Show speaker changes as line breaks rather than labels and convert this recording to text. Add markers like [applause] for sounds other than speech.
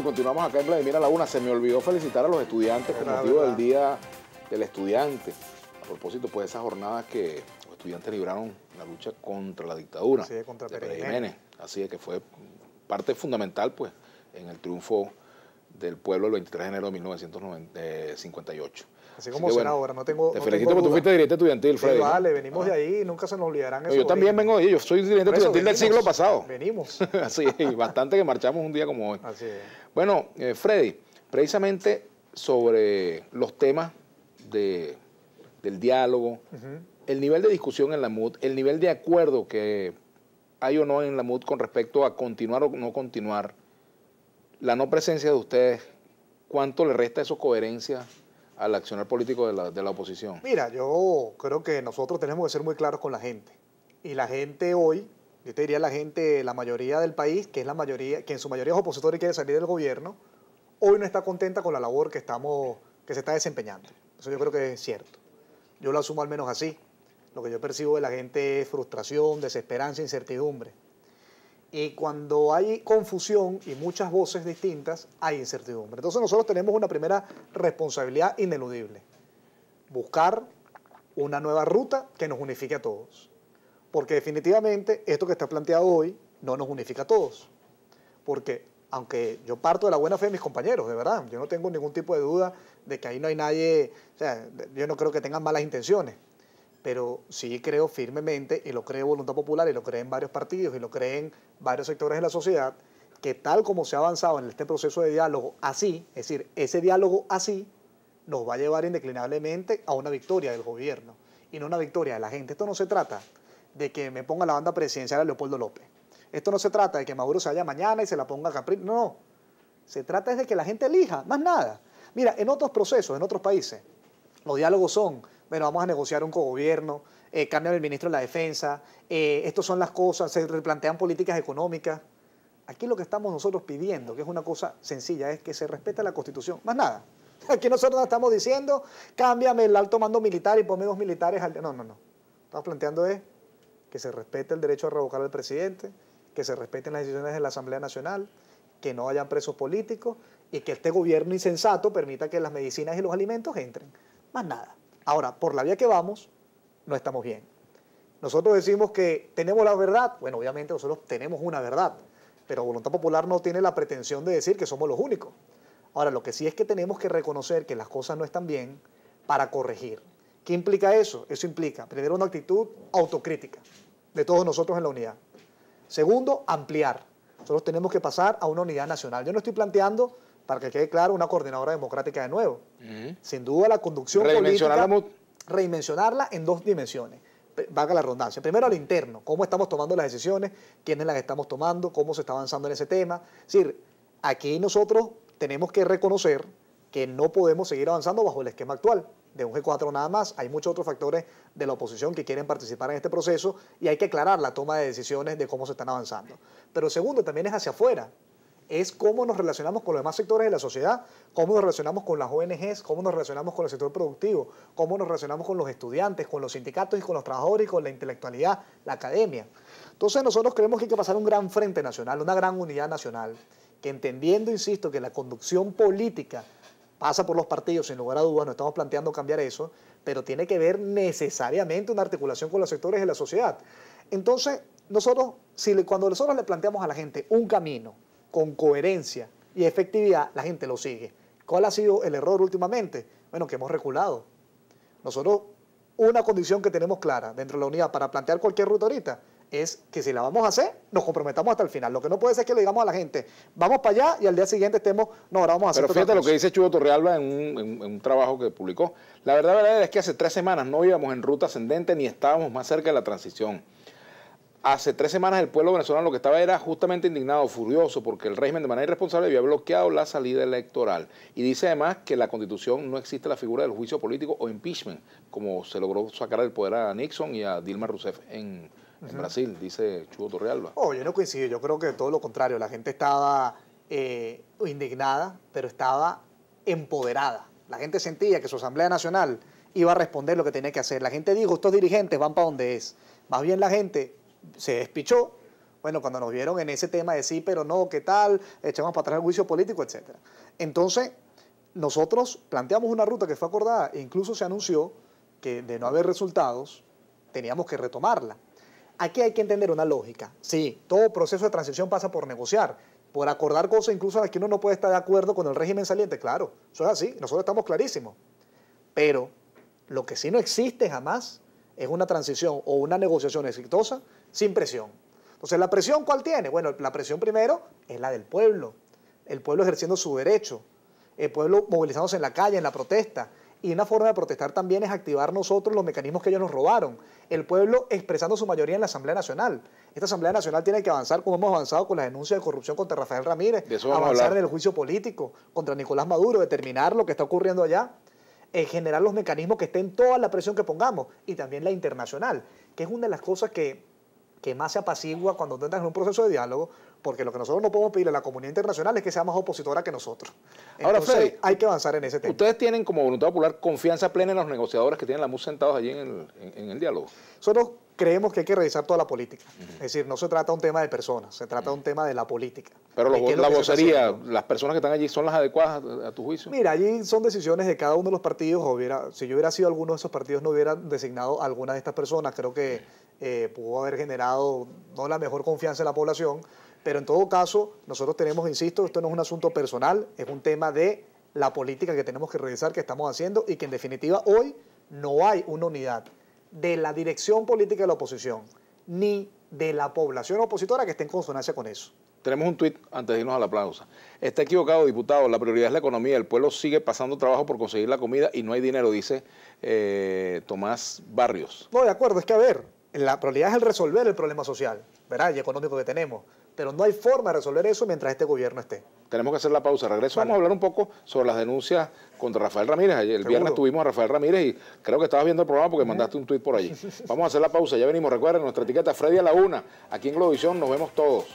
y continuamos acá en Vladimir a la una. Se me olvidó felicitar a los estudiantes con motivo del Día del Estudiante. A propósito, pues esas jornadas que los estudiantes libraron la lucha contra la dictadura contra de Pérez Jiménez. Así de que fue parte fundamental, pues, en el triunfo del pueblo el 23 de enero de 1958. Eh, Así como será ahora, no tengo. Te felicito porque tú fuiste dirigente estudiantil, Freddy. vale,
venimos de ahí, nunca se nos olvidarán eso. yo también vengo
de ahí, yo soy dirigente estudiantil del siglo pasado. Venimos. [laughs] Así, bastante que marchamos un día como hoy. Así es. Bueno, eh, Freddy, precisamente sobre los temas de, del diálogo, el nivel de discusión en la MUD, el nivel de acuerdo que hay o no en la MUD con respecto a continuar o no continuar, la no presencia de ustedes, ¿cuánto le resta eso coherencia al accionar político de la, de la oposición?
Mira, yo creo que nosotros tenemos que ser muy claros con la gente. Y la gente hoy yo te diría la gente, la mayoría del país, que es la mayoría, que en su mayoría es opositor y quiere salir del gobierno, hoy no está contenta con la labor que estamos, que se está desempeñando. Eso yo creo que es cierto. Yo lo asumo al menos así. Lo que yo percibo de la gente es frustración, desesperanza, incertidumbre. Y cuando hay confusión y muchas voces distintas, hay incertidumbre. Entonces nosotros tenemos una primera responsabilidad ineludible. Buscar una nueva ruta que nos unifique a todos. Porque definitivamente esto que está planteado hoy no nos unifica a todos. Porque aunque yo parto de la buena fe de mis compañeros, de verdad, yo no tengo ningún tipo de duda de que ahí no hay nadie, o sea, yo no creo que tengan malas intenciones, pero sí creo firmemente, y lo cree Voluntad Popular, y lo creen varios partidos, y lo creen varios sectores de la sociedad, que tal como se ha avanzado en este proceso de diálogo así, es decir, ese diálogo así, nos va a llevar indeclinablemente a una victoria del gobierno, y no una victoria de la gente. Esto no se trata de que me ponga la banda presidencial a Leopoldo López. Esto no se trata de que Maduro se vaya mañana y se la ponga a Capri. No, se trata de que la gente elija, más nada. Mira, en otros procesos, en otros países, los diálogos son, bueno, vamos a negociar un cogobierno, eh, cambian el ministro de la Defensa, eh, estas son las cosas, se replantean políticas económicas. Aquí lo que estamos nosotros pidiendo, que es una cosa sencilla, es que se respete la Constitución, más nada. [laughs] Aquí nosotros no estamos diciendo, cámbiame el alto mando militar y ponme dos militares al... No, no, no. Estamos planteando es que se respete el derecho a revocar al presidente, que se respeten las decisiones de la Asamblea Nacional, que no hayan presos políticos y que este gobierno insensato permita que las medicinas y los alimentos entren. Más nada. Ahora, por la vía que vamos, no estamos bien. Nosotros decimos que tenemos la verdad. Bueno, obviamente nosotros tenemos una verdad, pero Voluntad Popular no tiene la pretensión de decir que somos los únicos. Ahora, lo que sí es que tenemos que reconocer que las cosas no están bien para corregir. ¿Qué implica eso? Eso implica primero una actitud autocrítica de todos nosotros en la unidad. Segundo, ampliar. Nosotros tenemos que pasar a una unidad nacional. Yo no estoy planteando, para que quede claro, una coordinadora democrática de nuevo. Sin duda la conducción política, redimensionarla en dos dimensiones Vaga la redundancia. Primero, al interno, cómo estamos tomando las decisiones, quiénes las estamos tomando, cómo se está avanzando en ese tema. Es decir, aquí nosotros tenemos que reconocer que no podemos seguir avanzando bajo el esquema actual de un G4 nada más. Hay muchos otros factores de la oposición que quieren participar en este proceso y hay que aclarar la toma de decisiones de cómo se están avanzando. Pero segundo, también es hacia afuera. Es cómo nos relacionamos con los demás sectores de la sociedad, cómo nos relacionamos con las ONGs, cómo nos relacionamos con el sector productivo, cómo nos relacionamos con los estudiantes, con los sindicatos y con los trabajadores y con la intelectualidad, la academia. Entonces nosotros creemos que hay que pasar un gran frente nacional, una gran unidad nacional, que entendiendo, insisto, que la conducción política pasa por los partidos, sin lugar a dudas, no estamos planteando cambiar eso, pero tiene que ver necesariamente una articulación con los sectores de la sociedad. Entonces, nosotros, si cuando nosotros le planteamos a la gente un camino con coherencia y efectividad, la gente lo sigue. ¿Cuál ha sido el error últimamente? Bueno, que hemos reculado. Nosotros, una condición que tenemos clara dentro de la unidad para plantear cualquier ruta ahorita es que si la vamos a hacer, nos comprometamos hasta el final. Lo que no puede ser es que le digamos a la gente, vamos para allá y al día siguiente estemos, no, ahora vamos a hacer Pero fíjate lo que dice
Chuyo Torrealba en un, trabajo que publicó. La verdad, es que hace tres semanas no íbamos en ruta ascendente ni estábamos más cerca de la transición. Hace tres semanas el pueblo venezolano lo que estaba era justamente indignado, furioso, porque el régimen de manera irresponsable había bloqueado la salida electoral. Y dice además que en la constitución no existe la figura del juicio político o impeachment, como se logró sacar del poder a Nixon y a Dilma Rousseff en, en Brasil, dice Chugo Torrealba.
Oh, yo no coincido, yo creo que todo lo contrario, la gente estaba eh, indignada, pero estaba empoderada. La gente sentía que su Asamblea Nacional iba a responder lo que tenía que hacer. La gente dijo, estos dirigentes van para donde es. Más bien la gente se despichó. Bueno, cuando nos vieron en ese tema de sí, pero no, ¿qué tal? Echamos para atrás el juicio político, etc. Entonces, nosotros planteamos una ruta que fue acordada e incluso se anunció que de no haber resultados, teníamos que retomarla. Aquí hay que entender una lógica. Sí, todo proceso de transición pasa por negociar, por acordar cosas incluso a las que uno no puede estar de acuerdo con el régimen saliente. Claro, eso es así, nosotros estamos clarísimos. Pero lo que sí no existe jamás es una transición o una negociación exitosa sin presión. Entonces, ¿la presión cuál tiene? Bueno, la presión primero es la del pueblo, el pueblo ejerciendo su derecho, el pueblo movilizándose en la calle, en la protesta, y una forma de protestar también es activar nosotros los mecanismos que ellos nos robaron. El pueblo expresando su mayoría en la Asamblea Nacional. Esta Asamblea Nacional tiene que avanzar como hemos avanzado con la denuncia de corrupción contra Rafael Ramírez, avanzar en el juicio político contra Nicolás Maduro, determinar lo que está ocurriendo allá, eh, generar los mecanismos que estén toda la presión que pongamos y también la internacional, que es una de las cosas que que más se apacigua cuando tú en un proceso de diálogo, porque lo que nosotros no podemos pedirle a la comunidad internacional es que sea más opositora que nosotros. Ahora, Entonces, hay que avanzar en ese tema. ¿Ustedes tienen como voluntad popular confianza plena en los negociadores que tienen la MUS sentados allí en el, diálogo? Nosotros creemos que hay que revisar toda la política. Es decir, no se trata de un tema de personas, se trata de un tema de la política. Pero la vocería,
las personas que están allí, ¿son las adecuadas a, tu juicio?
Mira, allí son decisiones de cada uno de los partidos. Hubiera, si yo hubiera sido alguno de esos partidos, no hubiera designado a alguna de estas personas. Creo que... Eh, pudo haber generado no la mejor confianza en la población, pero en todo caso nosotros tenemos, insisto, esto no es un asunto personal, es un tema de la política que tenemos que revisar, que estamos haciendo y que en definitiva hoy no hay una unidad de la dirección política de la oposición ni de la población opositora que esté en consonancia con eso.
Tenemos un tuit antes de irnos a la pausa. Está equivocado, diputado. La prioridad es la economía. El pueblo sigue pasando trabajo por conseguir la comida y no hay dinero, dice eh, Tomás Barrios.
No, de acuerdo. Es que, a ver, la prioridad es el resolver el problema social ¿verdad? y económico que tenemos. Pero no hay forma de resolver eso mientras este gobierno esté. Tenemos que hacer la pausa. Regreso. Vamos a hablar un poco sobre las denuncias contra Rafael Ramírez.
El viernes tuvimos a Rafael Ramírez y creo que estabas viendo el programa porque mandaste un tuit por allí. [laughs] Vamos a hacer la pausa. Ya venimos. Recuerden nuestra etiqueta Freddy a la una. Aquí en Globovisión nos vemos todos.